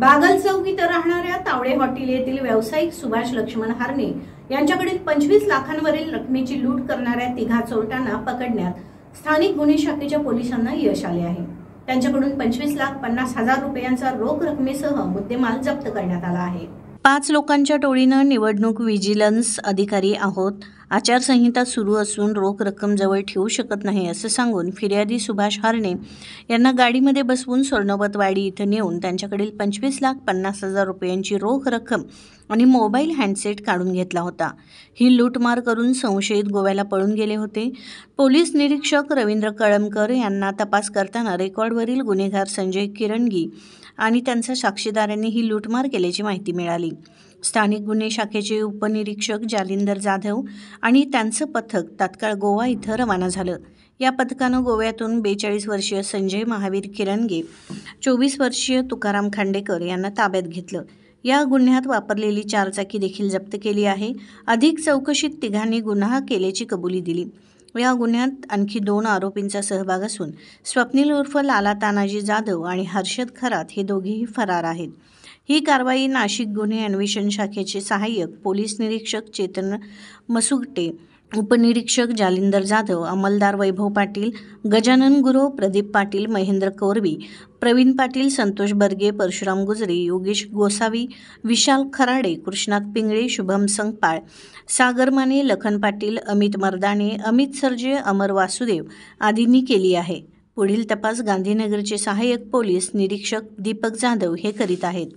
बागल चौक इथं राहणाऱ्या तावडे हॉटेल येथील व्यावसायिक सुभाष लक्ष्मण हारणे यांच्याकडील पंचवीस लाखांवरील रकमेची लूट करणाऱ्या तिघा चोरट्यांना पकडण्यात स्थानिक गुन्हे शाखेच्या पोलिसांना यश आले आहे त्यांच्याकडून पंचवीस लाख पन्नास हजार रुपयांचा रोख रकमेसह मुद्देमाल जप्त करण्यात आला आहे पाच लोकांच्या टोळीनं निवडणूक विजिलन्स अधिकारी आहोत आचारसंहिता सुरू असून रोख रक्कम जवळ ठेवू शकत नाही असं सांगून फिर्यादी सुभाष हारणे यांना गाडीमध्ये बसवून स्वर्णवतवाडी इथं नेऊन त्यांच्याकडील पंचवीस लाख पन्नास हजार रुपयांची रोख रक्कम आणि मोबाईल हँडसेट काढून घेतला होता ही लूटमार करून संशयित गोव्याला पळून गेले होते पोलीस निरीक्षक रवींद्र कळमकर यांना तपास करताना रेकॉर्डवरील गुन्हेगार संजय किरणगी आणि त्यांचा साक्षीदारांनी ही लूटमार केल्याची माहिती मिळाली स्थानिक गुन्हे शाखेचे उपनिरीक्षक जालिंदर जाधव आणि त्यांचं पथक तात्काळ गोवा इथं रवाना झालं या पथकानं गोव्यातून बेचाळीस वर्षीय संजय महावीर किरणगे चोवीस वर्षीय तुकाराम खांडेकर यांना ताब्यात घेतलं या गुन्ह्यात वापरलेली चारचाकी देखील जप्त केली आहे अधिक चौकशीत तिघांनी गुन्हा केल्याची कबुली दिली या गुन्ह्यात आणखी दोन आरोपींचा सहभाग असून स्वप्नील उर्फ लाला तानाजी जाधव आणि हर्षद खरात हे दोघेही फरार आहेत ही कारवाई नाशिक गुन्हे अन्वेषण शाखेचे सहाय्यक पोलीस निरीक्षक चेतन मसुगटे उपनिरीक्षक जालिंदर जाधव अमलदार वैभव पाटील गजानन गुरव प्रदीप पाटील महेंद्र कोरवी प्रवीण पाटील संतोष बर्गे परशुराम गुजरे योगेश गोसावी विशाल खराडे कृष्णात पिंगळे शुभम संगपाळ सागर माने लखन पाटील अमित मर्दाने अमित सरजे अमर वासुदेव आदींनी केली आहे पुढील तपास गांधीनगरचे सहाय्यक पोलीस निरीक्षक दीपक जाधव हे करीत आहेत